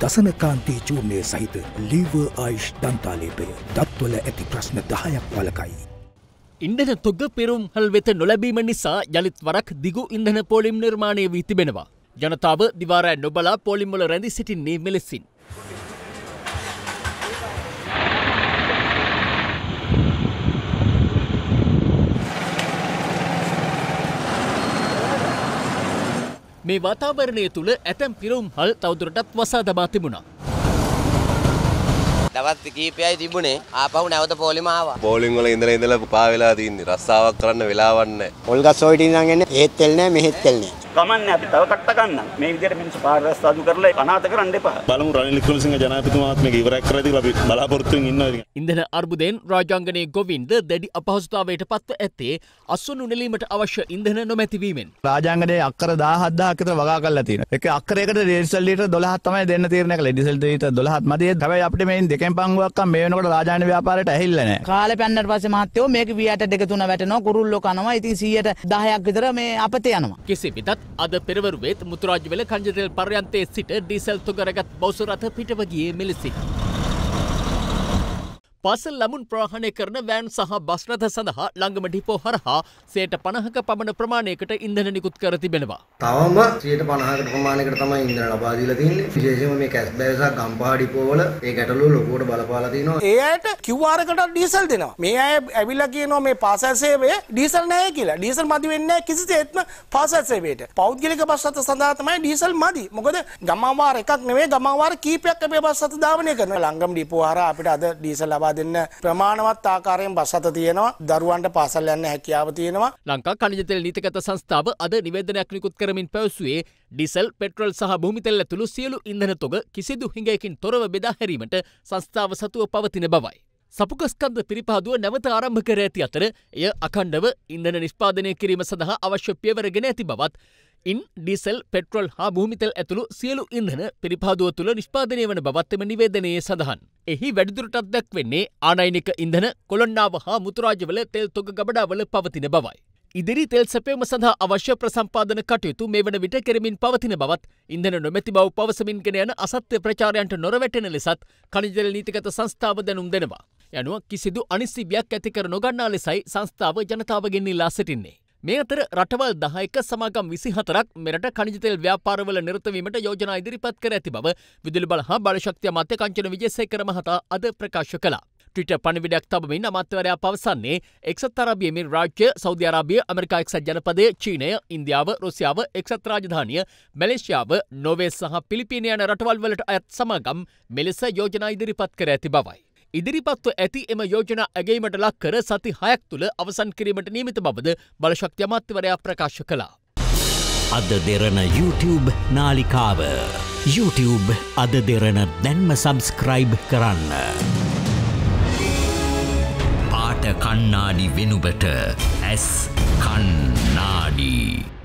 දසනකාන්තී චූර්ණය සහිත ලීව ආයිෂ් තන්තාලේපය දත්වල ඇති ප්‍රශ්න දහයක් වලකයි. ඉන්ඩන තොග පෙරුම්හල් වෙත නොලැබීම නිසා යළිත් වරක් දිගු ඉන්දන පොලිම් නිර්මාණය වී තිබෙනවා. ජනතාව දිවාරෑ නොබලා පොලිම්වල රැඳි සිටින්නේ මෙලෙසින්. මේ වාතාවරණය තුළ ඇතැම් පිරුම් හල් තවදුරටත් වසා දබා තිබුණා. දවත් කීපයයි තිබුණේ ආපහු නැවත පොලිම ආවා. බෝලින් වල ඉඳලා ඉඳලා පා වෙලා තින්නේ. රස්සාවක් කරන්න වෙලාවක් නැහැ. පොල් ගස් ඔය ටින් නම් එන්නේ. ඒත් තෙල් නැහැ මෙහෙත් තෙල් නැහැ. කමන්නේ අපි තව කට්ට ගන්න. මේ විදිහට මිනිස්සු පාරදස් සාදු කරලා අනාථ කරන්න එපා. බලමු රනිල් වික්‍රමසිංහ ජනාධිපතිතුමාත් මේක ඉවරයක් කරලා ඉතින් අපි බලාපොරොත්තුෙන් ඉන්නවා ඉතින්. ඉන්ධන අර්බුදයෙන් රාජාංගනයේ ගොවින්ද දැඩි අපහසුතාවයට පත්ව ඇත්තේ අස්වනු නෙලීමට අවශ්‍ය ඉන්ධන නොමැතිවීමෙන්. රාජාංගනයේ අක්කර 17000ක් විතර වගා කරලා තියෙනවා. ඒක අක්කරයකට ඩීසල් ලීටර් 12ක් තමයි දෙන්න තීරණය කළේ. ඩීසල් ලීටර් 12ක් මදි. හැබැයි අපිට මේන් දෙකෙන් පංගුවක්ම මේ වෙනකොට රාජාංගන ව්‍යාපාරයට ඇහිල්ලා නැහැ. කාලේ පැන්නට පස්සේ මහත්තයෝ මේක 2.8 2 3 වැටෙනවා. කුරුල්ලෝ කනවා. ඉතින් 100ට 10ක් විතර මේ අපතේ යනවා. කෙසේ වෙතත් අද පෙරවරුවේත් මුතුරාජ්‍යවල කංජතෙල් පර්යන්තයේ සිට ඩීසල් තුගරගත් බෞසරත පිටවගියේ මෙලෙසින්. පසල් ලමුන් ප්‍රහණය කරන වෑන් සහ බස්රථ සඳහා ළඟම ඩිපෝ හරහා සයට පණහක පමණ ප්‍රමාණයකට ඉන්දන නිකුත් කර තිබෙනවා. තවම සයට පණහකට ප්‍රමාණයකට තමයි ඉන්දන ලබාදීලා තින්නේ. විශේෂයෙන්ම මේ කැස් බෑගසක් ගම්පහ ඩිපෝවල ඒ ගැටලුව ලොකුවට බලපාලා තිනවා. ඒ අයට කිව්වාරකටත් ඩීසල් දෙනවා. මේ අය ඇවිල්ලා කියනවා මේ පාසල් සේවය ඩීසල් නැහැ කියලා. ඩීසල් මදි වෙන්නේ නැහැ කිසිසේත්ම පාසල් සේවයට. පෞද්ගලික බස් රථ සඳහා තමයි ඩීසල් මදි. මොකද ගමන්වාර එකක් නෙවෙයි ගමන්වාර කීපයක් අපේ බස් රථ ධාවනය කරනවා. ලංගම් ඩිපෝ හරහා අපිට අද ඩීසල් ලබා දෙන්න ප්‍රමාණවත් ආකාරයෙන් බස් අත තියෙනවා දරුවන්ට පාසල් යන්න හැකියාව තියෙනවා ලංකා කනිජතෙල් නීතිගත සංස්ථාව අද නිවේදනයක් නිකුත් කරමින් පැවසුවේ ඩිසල් පෙට්‍රල් සහ භූමිතෙල් ඇතුළු සියලු ඉන්ධන තොග කිසිදු හිඟයකින් තොරව බෙදා හැරීමට සංස්ථාව සතුව පවතින බවයි. සපුකස්කන්ද පිරිපාදුව නැවත ආරම්භ කර ඇති අතර එය අකණ්ඩව ඉන්ධන නිෂ්පාදනය කිරීම සඳහා අවශ්‍ය පියවරගෙන ඇති බවත් ඉන් ඩිසල් පෙට්‍රොල් හා භූමිතල් ඇතුළු සියලු ඉන්ධන පිරිපාදුව තුළ නිෂ්පාදනය වන බවත්තම නිවේදනයේ සඳහන්. එහි වැඩිදුරටත් දැක්වෙන්නේ ආනයිනික ඉන්ධන කොළොන්නාව හා මුතුරාජවල තෙල් තොග ගබඩාවල පවතින බවයි. ඉදිරි තෙල් සැපයම සඳහා අවශ්‍ය ප්‍රසම්පාදන කටයුතු මේ වන විට කෙරමින් පවතින බවත් ඉන්ධන නොමැති බව පවසමින් ගෙන යන අසත්‍ය ප්‍රචාරයන්ට නොරවැටෙන ලෙසත් කනිජල නීතිගත සංස්ථාව දැනුම් දෙනවා. යනුව කිසිදු අනිසිබයක් ඇතිකර නොගන්නා ලෙසයි සංස්ථාව ජනතාවගෙන් ඉල්ලා සිටින්නේ. මේ අතර රටවල් දහයක සමාගම් විසිහතරක් මෙරට කනිජතෙල් ව්‍යාපාරවල නිරතවීමට යෝජනා ඉදිරිපත් කර ඇති බව විදුලි බල හා බලශක්තිය මත්‍ය කංචන විජේසේකර මහතා අද ප්‍රකාශ කළා. ට්‍රිට පණිවිඩයක් තබමින් අමාත්‍යවරයා පවසන්නේ එක්සත් අරාබියමින් රාජ්‍ය සෞදි අරාබිය ඇමරිකා එක්සත් ජනපදය චීනය ඉන්දියාව රුසියාව එක්සත් රාජධානිය මැලේසියාව නොවේ සහ පිලිපීනය යන රටවල් වලට අයත් සමාගම් මෙලෙස යෝජනා ඉදිරිපත් කර ඇති බවයි. ඉදිරිපත්ව ඇති එම යෝජනා ඇගැීමට ලක් කර සති හයක් තුළ අවසන් කිරීමට නීමිත බවද බලශක්ති අමාත්‍යවරයා ප්‍රකාශ කළා. අද දෙරන YouTube නාලිකාව. YouTube අද දෙරන දැන්ම සබස්ක්‍රයිබ් කරන්න. පාට කන්නාඩි වෙනුබට ඇස් කන්නාඩී.